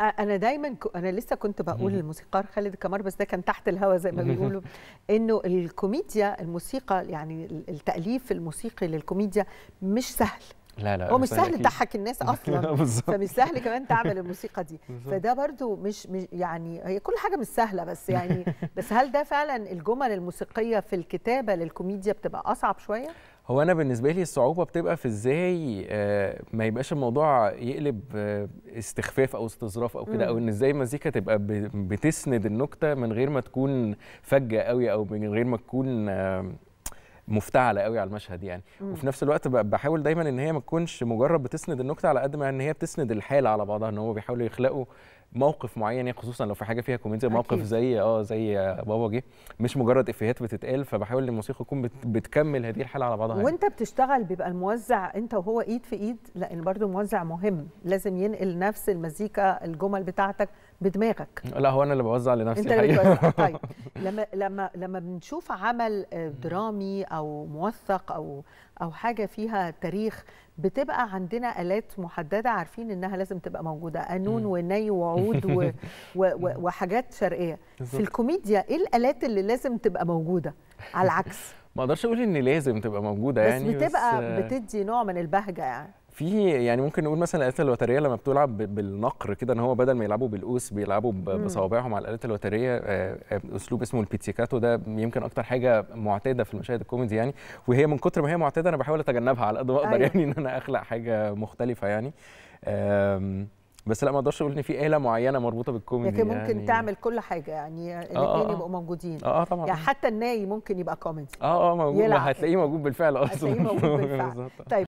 انا دايما ك... انا لسه كنت بقول للموسيقار خالد الكمار بس ده كان تحت الهوا زي ما بيقولوا انه الكوميديا الموسيقى يعني التاليف الموسيقي للكوميديا مش سهل لا لا هو مش سهل تضحك الناس اصلا آه، فمش سهل كمان تعمل الموسيقى دي فده برضو مش, مش يعني هي كل حاجه مش سهله بس يعني بس هل ده فعلا الجمل الموسيقيه في الكتابه للكوميديا بتبقى اصعب شويه هو انا بالنسبه لي الصعوبه بتبقى في ازاي آه، ما يبقاش الموضوع يقلب آه، استخفاف او استظراف او كده او ان ازاي المزيكا تبقى بتسند النكته من غير ما تكون فجه قوي او من غير ما تكون مفتعله قوي على المشهد يعني مم. وفي نفس الوقت بحاول دايما ان هي ما تكونش مجرد بتسند النكته على قد ما ان هي بتسند الحاله على بعضها ان هو بيحاولوا يخلقوا موقف معين يعني خصوصا لو في حاجه فيها كوميديا موقف زي اه زي بابا جه مش مجرد افيهات بتتقال فبحاول الموسيقى تكون بتكمل هذه الحاله على بعضها يعني. وانت بتشتغل بيبقى الموزع انت وهو ايد في ايد لان برضو موزع مهم لازم ينقل نفس المزيكا الجمل بتاعتك بدماغك لا هو انا اللي بوزع لنفسي انت اللي بتوزع طيب لما لما لما بنشوف عمل آه، درامي او موثق او او حاجه فيها تاريخ بتبقى عندنا الات محدده عارفين انها لازم تبقى موجوده قانون وني وعود و... و... وحاجات شرقيه في الكوميديا ايه الالات اللي لازم تبقى موجوده على العكس ما اقدرش اقول ان لازم تبقى موجوده بس يعني بتبقى بس بتدي نوع من البهجه يعني في يعني ممكن نقول مثلا الالات الوتريه لما بتلعب بالنقر كده ان هو بدل ما يلعبوا بالقوس بيلعبوا بصوابعهم على الالات الوتريه آه، آه، اسلوب اسمه البيتسيكاتو ده يمكن اكتر حاجه معتاده في المشاهد الكوميدي يعني وهي من كتر ما هي معتاده انا بحاول اتجنبها على قد ما اقدر أيوة. يعني ان انا اخلق حاجه مختلفه يعني بس لا ما اقدرش اقول ان في آلة معينه مربوطه بالكوميدي لكن ممكن يعني... تعمل كل حاجه يعني آه، آه، الاثنين آه. يبقوا موجودين آه طبعا يعني حتى الناي ممكن يبقى كوميدي اه اه موجود هتلاقيه موجود بالفعل اصلا هتلاقيه موجود بالفعل طيب